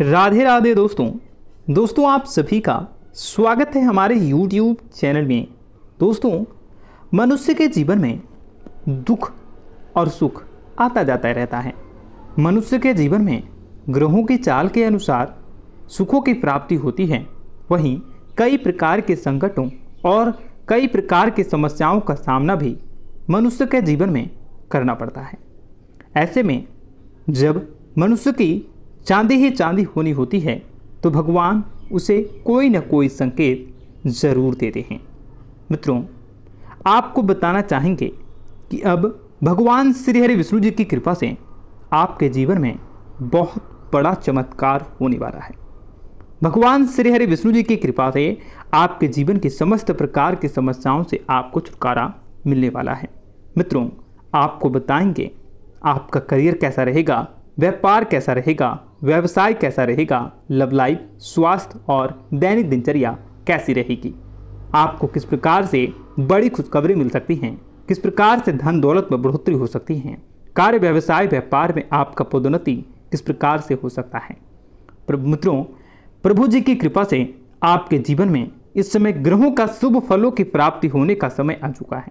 राधे राधे दोस्तों दोस्तों आप सभी का स्वागत है हमारे YouTube चैनल में दोस्तों मनुष्य के जीवन में दुख और सुख आता जाता रहता है मनुष्य के जीवन में ग्रहों की चाल के अनुसार सुखों की प्राप्ति होती है वहीं कई प्रकार के संकटों और कई प्रकार के समस्याओं का सामना भी मनुष्य के जीवन में करना पड़ता है ऐसे में जब मनुष्य की चांदी ही चांदी होनी होती है तो भगवान उसे कोई ना कोई संकेत ज़रूर देते हैं मित्रों आपको बताना चाहेंगे कि अब भगवान श्री हरि विष्णु जी की कृपा से आपके जीवन में बहुत बड़ा चमत्कार होने वाला है भगवान श्री हरि विष्णु जी की कृपा से आपके जीवन की समस्त प्रकार की समस्याओं से आपको छुटकारा मिलने वाला है मित्रों आपको बताएंगे आपका करियर कैसा रहेगा व्यापार कैसा रहेगा व्यवसाय कैसा रहेगा लव लाइफ स्वास्थ्य और दैनिक दिनचर्या कैसी रहेगी आपको किस प्रकार से बड़ी खुशखबरी मिल सकती है किस प्रकार से धन दौलत में बढ़ोतरी हो सकती है कार्य व्यवसाय व्यापार में आपका पदोन्नति किस प्रकार से हो सकता है मित्रों प्रभु जी की कृपा से आपके जीवन में इस समय ग्रहों का शुभ फलों की प्राप्ति होने का समय आ चुका है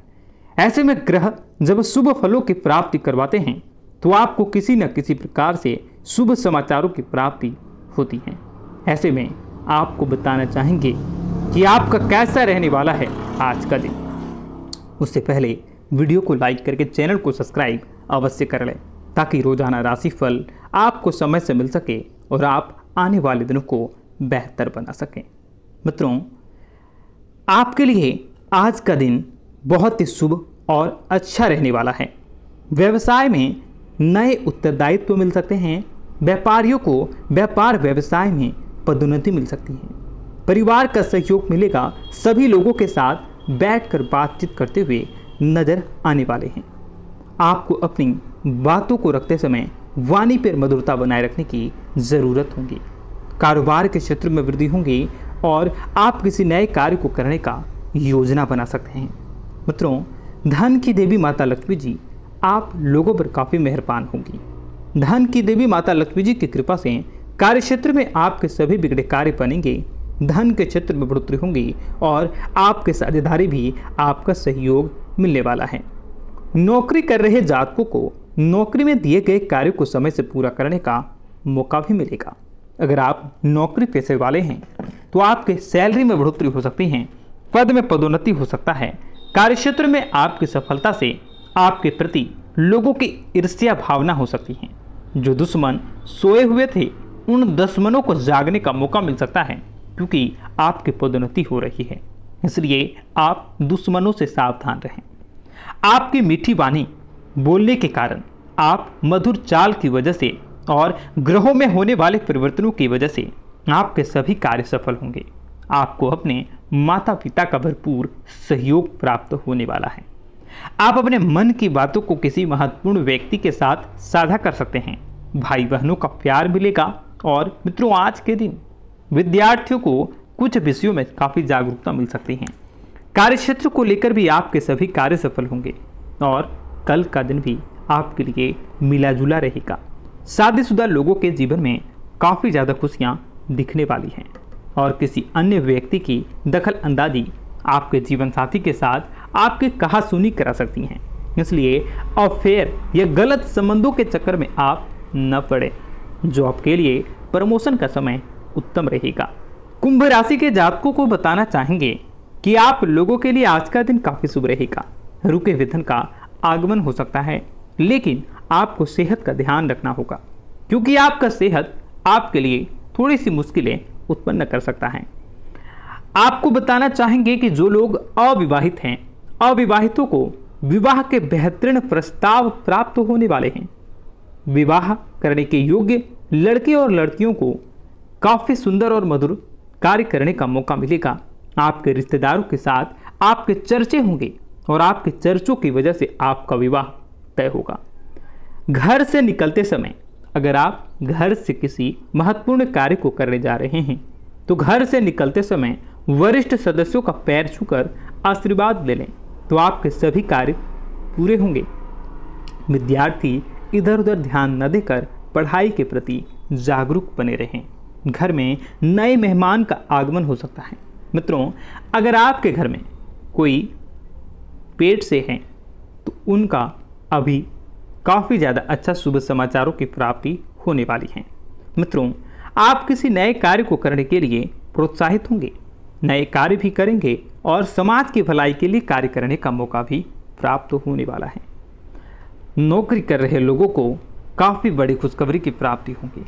ऐसे में ग्रह जब शुभ फलों की प्राप्ति करवाते हैं तो आपको किसी न किसी प्रकार से शुभ समाचारों की प्राप्ति होती है ऐसे में आपको बताना चाहेंगे कि आपका कैसा रहने वाला है आज का दिन उससे पहले वीडियो को लाइक करके चैनल को सब्सक्राइब अवश्य कर लें ताकि रोजाना राशिफल आपको समय से मिल सके और आप आने वाले दिनों को बेहतर बना सकें मित्रों आपके लिए आज का दिन बहुत ही शुभ और अच्छा रहने वाला है व्यवसाय में नए उत्तरदायित्व मिल सकते हैं व्यापारियों को व्यापार व्यवसाय में पदोन्नति मिल सकती है परिवार का सहयोग मिलेगा सभी लोगों के साथ बैठकर बातचीत करते हुए नज़र आने वाले हैं आपको अपनी बातों को रखते समय वाणी पर मधुरता बनाए रखने की ज़रूरत होगी कारोबार के क्षेत्र में वृद्धि होगी और आप किसी नए कार्य को करने का योजना बना सकते हैं मित्रों धन की देवी माता लक्ष्मी जी आप लोगों पर काफ़ी मेहरबान होंगी धन की देवी माता लक्ष्मी जी की कृपा से कार्य क्षेत्र में आपके सभी बिगड़े कार्य बनेंगे धन के क्षेत्र में बढ़ोतरी होंगी और आपके साझेदारी भी आपका सहयोग मिलने वाला है नौकरी कर रहे जातकों को नौकरी में दिए गए कार्य को समय से पूरा करने का मौका भी मिलेगा अगर आप नौकरी पैसे वाले हैं तो आपके सैलरी में बढ़ोतरी हो सकती है पद में पदोन्नति हो सकता है कार्य क्षेत्र में आपकी सफलता से आपके प्रति लोगों की ईर्ष्या भावना हो सकती है जो दुश्मन सोए हुए थे उन दुश्मनों को जागने का मौका मिल सकता है क्योंकि आपकी पदोन्नति हो रही है इसलिए आप दुश्मनों से सावधान रहें आपकी मीठी वाणी बोलने के कारण आप मधुर चाल की वजह से और ग्रहों में होने वाले परिवर्तनों की वजह से आपके सभी कार्य सफल होंगे आपको अपने माता पिता का भरपूर सहयोग प्राप्त होने वाला है आप अपने मन की बातों को किसी महत्वपूर्ण व्यक्ति के साथ साझा कर सकते हैं भाई बहनों का प्यार मिलेगा और मित्रों आज के दिन विद्यार्थियों को कुछ विषयों में काफ़ी जागरूकता मिल सकती है कार्यक्षेत्र को लेकर भी आपके सभी कार्य सफल होंगे और कल का दिन भी आपके लिए मिला जुला रहेगा शादीशुदा लोगों के जीवन में काफ़ी ज़्यादा खुशियाँ दिखने वाली हैं और किसी अन्य व्यक्ति की दखल अंदाजी आपके जीवन साथी के साथ आपकी सुनी करा सकती हैं इसलिए अफेयर या गलत संबंधों के चक्कर में आप न पड़े जो आपके लिए प्रमोशन का समय उत्तम रहेगा कुंभ राशि के जातकों को बताना चाहेंगे कि आप लोगों के लिए आज का दिन काफ़ी शुभ रहेगा रुके वेतन का आगमन हो सकता है लेकिन आपको सेहत का ध्यान रखना होगा क्योंकि आपका सेहत आपके लिए थोड़ी सी मुश्किलें उत्पन्न कर सकता है आपको बताना चाहेंगे कि जो लोग अविवाहित हैं अविवाहितों को विवाह के बेहतरीन प्रस्ताव प्राप्त होने वाले हैं विवाह करने के योग्य लड़के और लड़कियों को काफ़ी सुंदर और मधुर कार्य करने का मौका मिलेगा आपके रिश्तेदारों के साथ आपके चर्चे होंगे और आपके चर्चों की वजह से आपका विवाह तय होगा घर से निकलते समय अगर आप घर से किसी महत्वपूर्ण कार्य को करने जा रहे हैं तो घर से निकलते समय वरिष्ठ सदस्यों का पैर छूकर आशीर्वाद ले लें तो आपके सभी कार्य पूरे होंगे विद्यार्थी इधर उधर ध्यान न देकर पढ़ाई के प्रति जागरूक बने रहें घर में नए मेहमान का आगमन हो सकता है मित्रों अगर आपके घर में कोई पेट से हैं तो उनका अभी काफ़ी ज़्यादा अच्छा शुभ समाचारों की प्राप्ति होने वाली है मित्रों आप किसी नए कार्य को करने के लिए प्रोत्साहित होंगे नए कार्य भी करेंगे और समाज की भलाई के लिए कार्य करने का मौका भी प्राप्त होने वाला है नौकरी कर रहे लोगों को काफ़ी बड़ी खुशखबरी की प्राप्ति होगी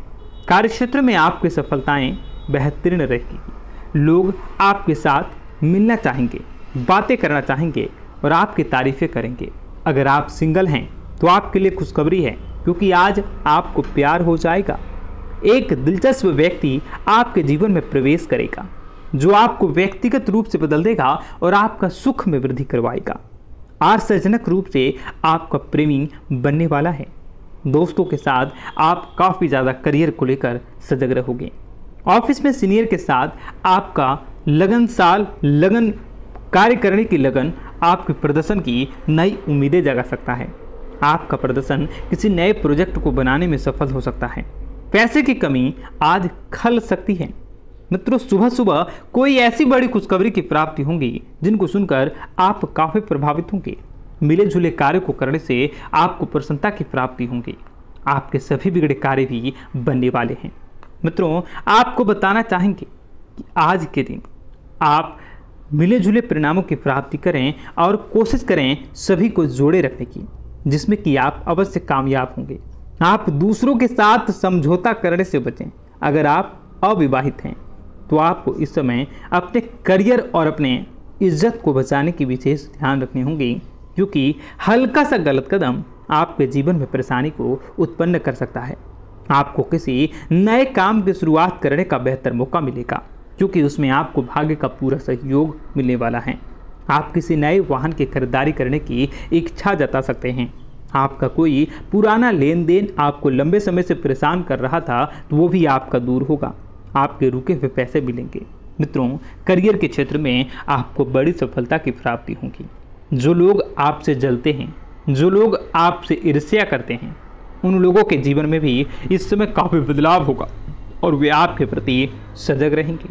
कार्यक्षेत्र में आपकी सफलताएं बेहतरीन रहेगी लोग आपके साथ मिलना चाहेंगे बातें करना चाहेंगे और आपकी तारीफ़ें करेंगे अगर आप सिंगल हैं तो आपके लिए खुशखबरी है क्योंकि आज आपको प्यार हो जाएगा एक दिलचस्प व्यक्ति आपके जीवन में प्रवेश करेगा जो आपको व्यक्तिगत रूप से बदल देगा और आपका सुख में वृद्धि करवाएगा आश्चर्यजनक रूप से आपका प्रेमी बनने वाला है दोस्तों के साथ आप काफ़ी ज़्यादा करियर को लेकर सजग रहोगे ऑफिस में सीनियर के साथ आपका लगन साल लगन कार्य करने की लगन आपके प्रदर्शन की नई उम्मीदें जगा सकता है आपका प्रदर्शन किसी नए प्रोजेक्ट को बनाने में सफल हो सकता है पैसे की कमी आज खल सकती है मित्रों सुबह सुबह कोई ऐसी बड़ी खुशखबरी की प्राप्ति होंगी जिनको सुनकर आप काफ़ी प्रभावित होंगे मिले जुले कार्य को करने से आपको प्रसन्नता की प्राप्ति होंगी आपके सभी बिगड़े कार्य भी बनने वाले हैं मित्रों आपको बताना चाहेंगे कि आज के दिन आप मिले जुले परिणामों की प्राप्ति करें और कोशिश करें सभी को जोड़े रखने की जिसमें कि आप अवश्य कामयाब होंगे आप दूसरों के साथ समझौता करने से बचें अगर आप अविवाहित हैं तो आपको इस समय अपने करियर और अपने इज्जत को बचाने की विशेष ध्यान रखने होंगे क्योंकि हल्का सा गलत कदम आपके जीवन में परेशानी को उत्पन्न कर सकता है आपको किसी नए काम की शुरुआत करने का बेहतर मौका मिलेगा क्योंकि उसमें आपको भाग्य का पूरा सहयोग मिलने वाला है आप किसी नए वाहन की खरीदारी करने की इच्छा जता सकते हैं आपका कोई पुराना लेन देन आपको लंबे समय से परेशान कर रहा था तो वो भी आपका दूर होगा आपके रुके हुए पैसे मिलेंगे मित्रों करियर के क्षेत्र में आपको बड़ी सफलता की प्राप्ति होगी जो लोग आपसे जलते हैं जो लोग आपसे ईर्ष्या करते हैं उन लोगों के जीवन में भी इस समय काफ़ी बदलाव होगा और वे आपके प्रति सजग रहेंगे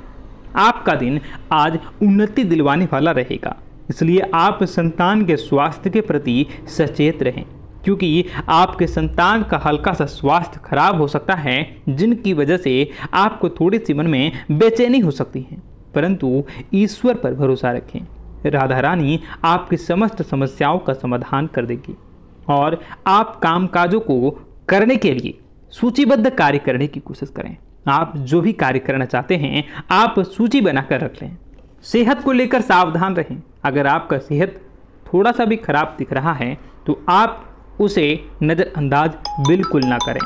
आपका दिन आज उन्नति दिलवाने वाला रहेगा इसलिए आप संतान के स्वास्थ्य के प्रति सचेत रहें क्योंकि आपके संतान का हल्का सा स्वास्थ्य खराब हो सकता है जिनकी वजह से आपको थोड़ी सी मन में बेचैनी हो सकती है परंतु ईश्वर पर भरोसा रखें राधा रानी आपकी समस्त समस्याओं का समाधान कर देगी और आप काम काजों को करने के लिए सूचीबद्ध कार्य करने की कोशिश करें आप जो भी कार्य करना चाहते हैं आप सूची बनाकर रख लें सेहत को लेकर सावधान रहें अगर आपका सेहत थोड़ा सा भी खराब दिख रहा है तो आप उसे नज़रअंदाज बिल्कुल ना करें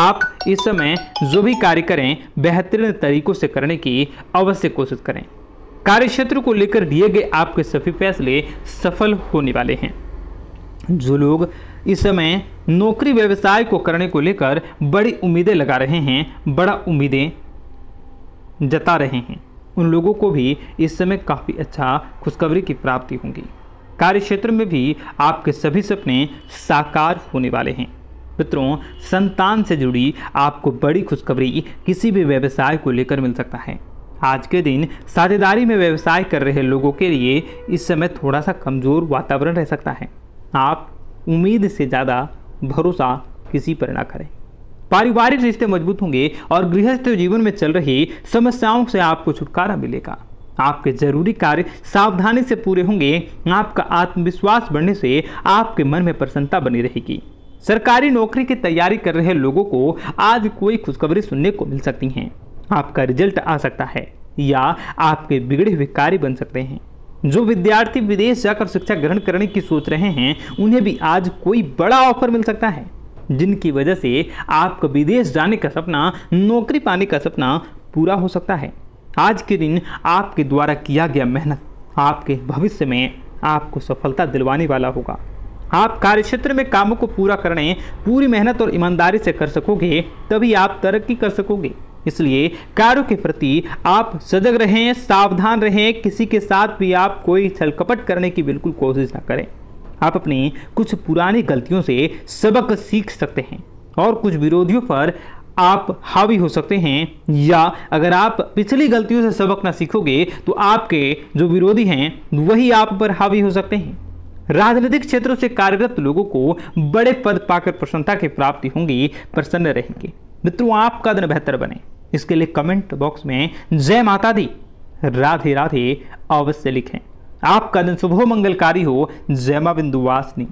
आप इस समय जो भी कार्य करें बेहतरीन तरीकों से करने की अवश्य कोशिश करें कार्य क्षेत्र को लेकर लिए गए आपके सभी फैसले सफल होने वाले हैं जो लोग इस समय नौकरी व्यवसाय को करने को लेकर बड़ी उम्मीदें लगा रहे हैं बड़ा उम्मीदें जता रहे हैं उन लोगों को भी इस समय काफ़ी अच्छा खुशखबरी की प्राप्ति होगी कार्य क्षेत्र में भी आपके सभी सपने साकार होने वाले हैं मित्रों संतान से जुड़ी आपको बड़ी खुशखबरी किसी भी व्यवसाय को लेकर मिल सकता है आज के दिन साझेदारी में व्यवसाय कर रहे लोगों के लिए इस समय थोड़ा सा कमज़ोर वातावरण रह सकता है आप उम्मीद से ज़्यादा भरोसा किसी पर ना करें पारिवारिक रिश्ते मजबूत होंगे और गृहस्थ जीवन में चल रही समस्याओं से आपको छुटकारा मिलेगा आपके जरूरी कार्य सावधानी से पूरे होंगे आपका आत्मविश्वास बढ़ने से आपके मन में प्रसन्नता बनी रहेगी सरकारी नौकरी की तैयारी कर रहे लोगों को आज कोई खुशखबरी सुनने को मिल सकती हैं आपका रिजल्ट आ सकता है या आपके बिगड़े हुए कार्य बन सकते हैं जो विद्यार्थी विदेश जाकर शिक्षा ग्रहण करने की सोच रहे हैं उन्हें भी आज कोई बड़ा ऑफर मिल सकता है जिनकी वजह से आपका विदेश जाने का सपना नौकरी पाने का सपना पूरा हो सकता है आज के दिन आपके द्वारा किया गया मेहनत आपके भविष्य में आपको सफलता दिलवाने वाला होगा आप कार्य क्षेत्र में कामों को पूरा करने पूरी मेहनत और ईमानदारी से कर सकोगे तभी आप तरक्की कर सकोगे इसलिए कार्यों के प्रति आप सजग रहें सावधान रहें किसी के साथ भी आप कोई छलकपट करने की बिल्कुल कोशिश ना करें आप अपनी कुछ पुरानी गलतियों से सबक सीख सकते हैं और कुछ विरोधियों पर आप हावी हो सकते हैं या अगर आप पिछली गलतियों से सबक ना सीखोगे तो आपके जो विरोधी हैं वही आप पर हावी हो सकते हैं राजनीतिक क्षेत्रों से कार्यरत लोगों को बड़े पद पाकर प्रसन्नता की प्राप्ति होंगी प्रसन्न रहेंगे मित्रों आपका दिन बेहतर बने इसके लिए कमेंट बॉक्स में जय माता दी राधे राधे अवश्य लिखें आपका दिन शुभ मंगलकारी हो जयमा बिंदु वासनी